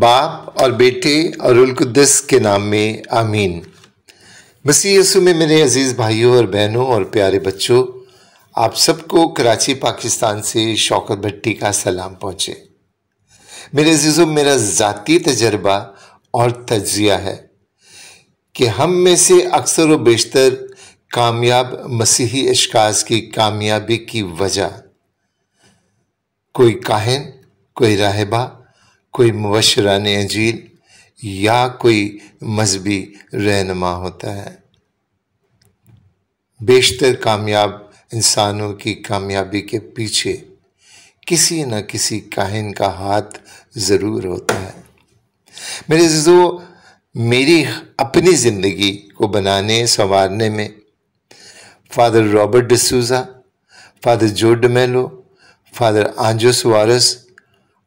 बाप और बेटे और उलकुदस के नाम में आमीन मसीह यसु में मेरे अजीज़ भाइयों और बहनों और प्यारे बच्चों आप सबको कराची पाकिस्तान से शौकत भट्टी का सलाम पहुँचे मेरे अजीज़ों मेरा ज़ाती तजर्बा और तजिया है कि हम में से अक्सर व बेशतर कामयाब मसीही अशकाज की कामयाबी की वजह कोई काहन कोई राहबा कोई मुबशरान अजील या कोई मजहबी रहनमा होता है बेशतर कामयाब इंसानों की कामयाबी के पीछे किसी न किसी काहिन का हाथ ज़रूर होता है मेरे जो मेरी अपनी ज़िंदगी को बनाने संवारने में फादर रॉबर्ट डिसूज़ा फादर जो डमेलो फादर आंजो सुवारस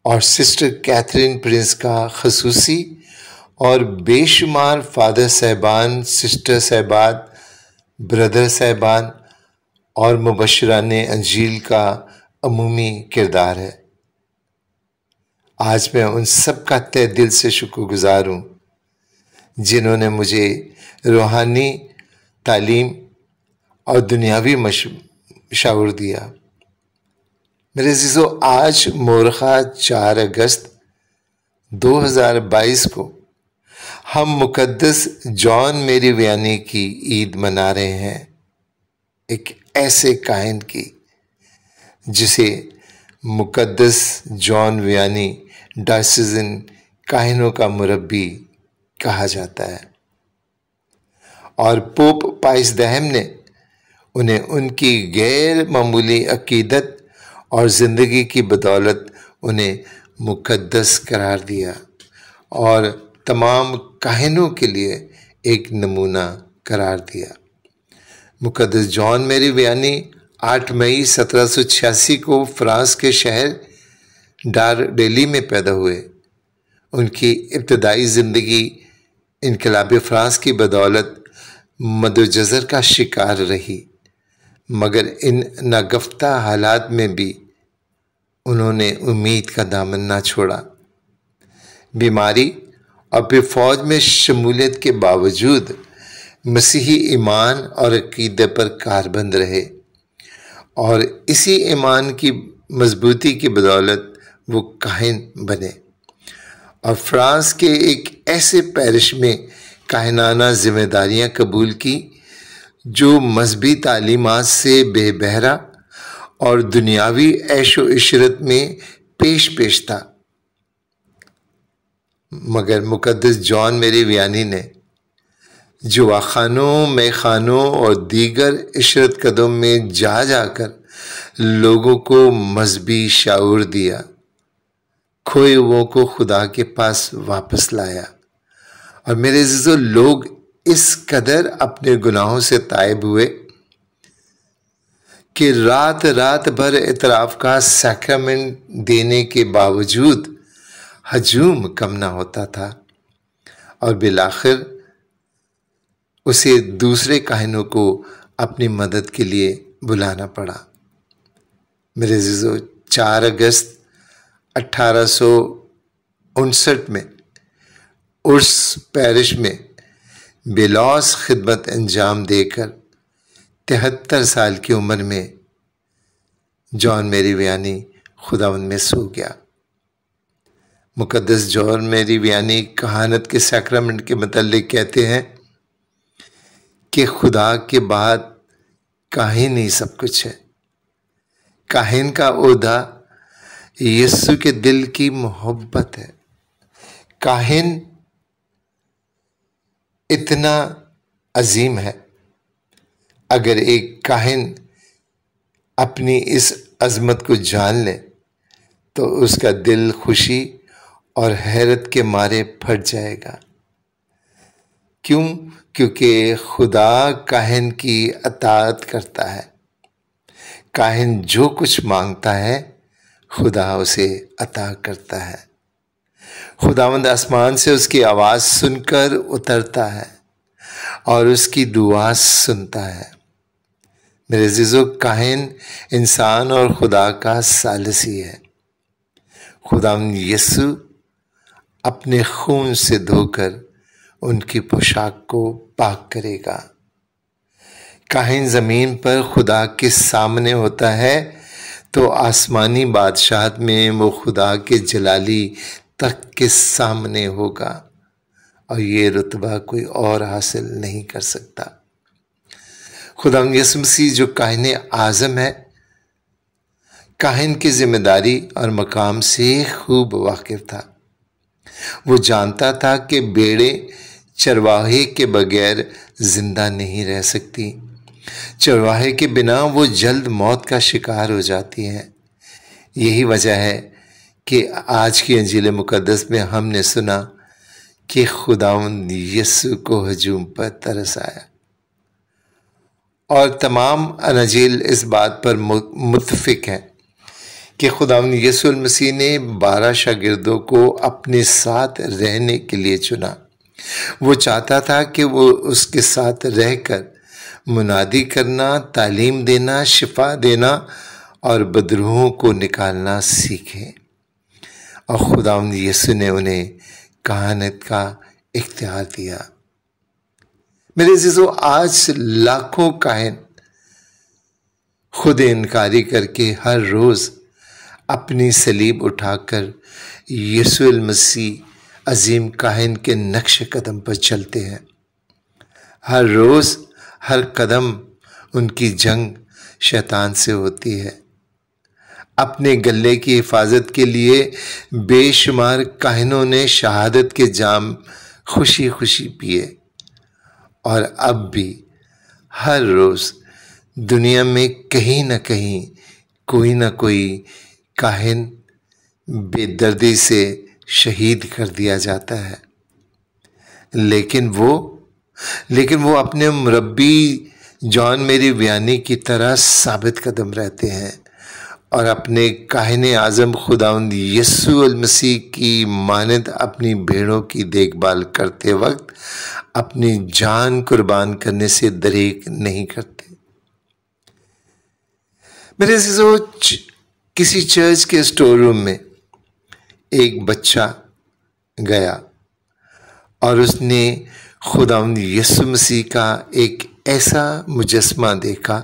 और सिस्टर कैथरीन प्रिंस का खसूसी और बेशुमार फादर साहबान सिस्टर साहबान ब्रदर साहबान और मुबशरान अंजील का अमूमी किरदार है आज मैं उन सब का तय दिल से शुक्रगुजार हूँ जिन्होंने मुझे रूहानी तालीम और दुनियावी मशा दिया मेरे जीजो आज मोरखा 4 अगस्त 2022 को हम मुकद्दस जॉन मेरी व्यानी की ईद मना रहे हैं एक ऐसे काहिन की जिसे मुकद्दस जॉन व्यानी डायसिजन कहनों का मुरबी कहा जाता है और पोप पाइस दहम ने उन्हें उनकी गैर मामूली अकीदत और ज़िंदगी की बदौलत उन्हें मुकद्दस करार दिया और तमाम काहिनों के लिए एक नमूना करार दिया मुकद्दस जॉन मेरी बयानी 8 मई छियासी को फ्रांस के शहर डार डेली में पैदा हुए उनकी इब्तदाई ज़िंदगी इनकलाब फ्रांस की बदौलत मदोजर का शिकार रही मगर इन नागफ्ता हालात में भी उन्होंने उम्मीद का दामन ना छोड़ा बीमारी और फिर फौज में शमूलियत के बावजूद मसीही ईमान और अकीदे पर कारबंद रहे और इसी ईमान की मजबूती की बदौलत वो काहिन बने और फ्रांस के एक ऐसे पैरिश में काहनाना जिम्मेदारियां कबूल की जो मजहबी तालीमत से बेबहरा और दुनियावी ऐशो इशरत में पेश पेश था मगर मुकदस जॉन मेरे व्यानी ने जुआ खानों में खानों और दीगर इशरत कदम में जा जाकर लोगों को मजहबी शाऊर दिया खोए वो को खुदा के पास वापस लाया और मेरे जो लोग इस कदर अपने गुनाहों से तायब हुए कि रात रात भर इतराफ़ का सैक्रामेंट देने के बावजूद हजूम कम ना होता था और बिलाखिर उसे दूसरे कहनों को अपनी मदद के लिए बुलाना पड़ा मेरे जिजो चार अगस्त अट्ठारह में उर्स पैरिश में बेलौस खिदमत अंजाम देकर तिहत्तर साल की उम्र में जॉन मेरी व्यानी खुदावन में सो गया मुकदस जॉन मेरी व्यानी कहानत के सैक्रामेंट के मतलब कहते हैं कि खुदा के बाद काहिन ही सब कुछ है काहिन का उदा यस्सु के दिल की मोहब्बत है काहिन इतना अजीम है अगर एक काहिन अपनी इस अजमत को जान ले तो उसका दिल खुशी और हैरत के मारे फट जाएगा क्यों क्योंकि खुदा काहिन की अतात करता है काहिन जो कुछ मांगता है खुदा उसे अता करता है खुदावंद आसमान से उसकी आवाज़ सुनकर उतरता है और उसकी दुआ सुनता है मेरे जिजो काहिन इंसान और खुदा का सालसी है खुदाम यसु अपने खून से धोकर उनकी पोशाक को पाक करेगा काहिन ज़मीन पर खुदा के सामने होता है तो आसमानी बादशाहत में वो खुदा के जलाली तक के सामने होगा और ये रुतबा कोई और हासिल नहीं कर सकता खुदा यसमसी जो काहन आज़म है काहन की जिम्मेदारी और मकाम से खूब वाकिफ था वो जानता था कि बेड़े चरवाहे के बगैर जिंदा नहीं रह सकती चरवाहे के बिना वो जल्द मौत का शिकार हो जाती हैं यही वजह है कि आज की अंजील मुकदस में हमने सुना कि खुदाउन यस्सु को हजूम पर तरस आया और तमाम अनजील इस बात पर मुतफिक हैं कि खुदा यसुल मसीह ने बारह शागिर्दों को अपने साथ रहने के लिए चुना वो चाहता था कि वो उसके साथ रहकर मुनादी करना तालीम देना शिफा देना और बदरूहों को निकालना सीखें और खुदाम यसु ने उन्हें कहानत का इख्तियार दिया मेरे जिसो आज लाखों काहन खुद इनकारी करके हर रोज़ अपनी सलीब उठाकर यसुल मसीह अजीम काहन के नक्श कदम पर चलते हैं हर रोज़ हर कदम उनकी जंग शैतान से होती है अपने गले की हिफाजत के लिए बेशुमार कहनों ने शहादत के जाम खुशी खुशी पिए और अब भी हर रोज़ दुनिया में कहीं ना कहीं कोई ना कोई काहिन बेदर्दी से शहीद कर दिया जाता है लेकिन वो लेकिन वो अपने मुरबी जॉन मेरी बयानी की तरह साबित कदम रहते हैं और अपने काहन आज़म खुदाउंद मसीह की मानद अपनी भेड़ों की देखभाल करते वक्त अपनी जान कुर्बान करने से दरेक नहीं करते मेरे सोच किसी चर्च के स्टोर रूम में एक बच्चा गया और उसने खुदाउंद यसु मसीह का एक ऐसा मुजस्मा देखा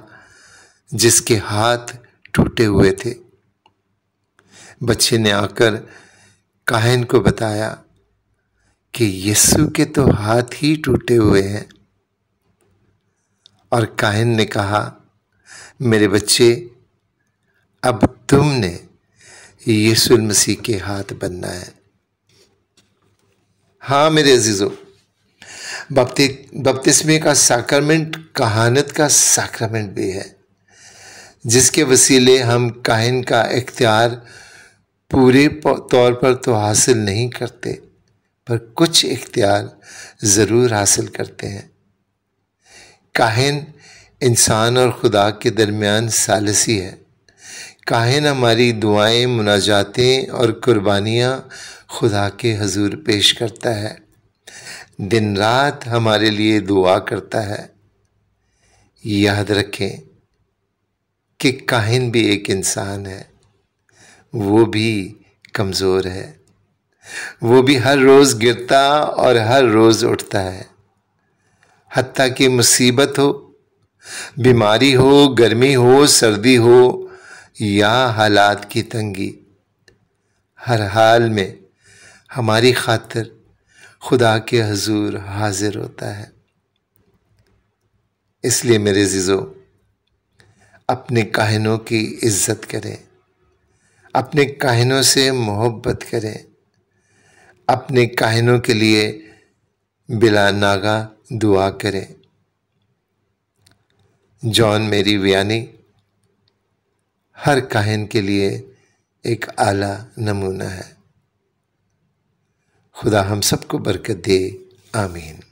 जिसके हाथ टूटे हुए थे बच्चे ने आकर काहन को बताया कि यीशु के तो हाथ ही टूटे हुए हैं और काहन ने कहा मेरे बच्चे अब तुमने यीशु मसीह के हाथ बनना है हाँ मेरे अजीजों बपति बपतिस्मे का साक्रमेंट कहानत का साक्रमेंट भी है जिसके वसीले हम काहिन का इख्तियार पूरे तौर पर तो हासिल नहीं करते पर कुछ इख्तियार ज़रूर हासिल करते हैं काहिन इंसान और खुदा के दरमियान सालसी है काहिन हमारी दुआएं मुनाजातें और कुर्बानियाँ खुदा के हजूर पेश करता है दिन रात हमारे लिए दुआ करता है याद रखें कि काहिन भी एक इंसान है वो भी कमज़ोर है वो भी हर रोज़ गिरता और हर रोज़ उठता है हती कि मुसीबत हो बीमारी हो गर्मी हो सर्दी हो या हालात की तंगी हर हाल में हमारी खातिर खुदा के हजूर हाजिर होता है इसलिए मेरे जिजो अपने काहिनों की इज्जत करें अपने काहिनों से मोहब्बत करें अपने काहिनों के लिए बिला नागा दुआ करें जॉन मेरी वियानी हर काहिन के लिए एक आला नमूना है खुदा हम सबको बरकत दे आमीन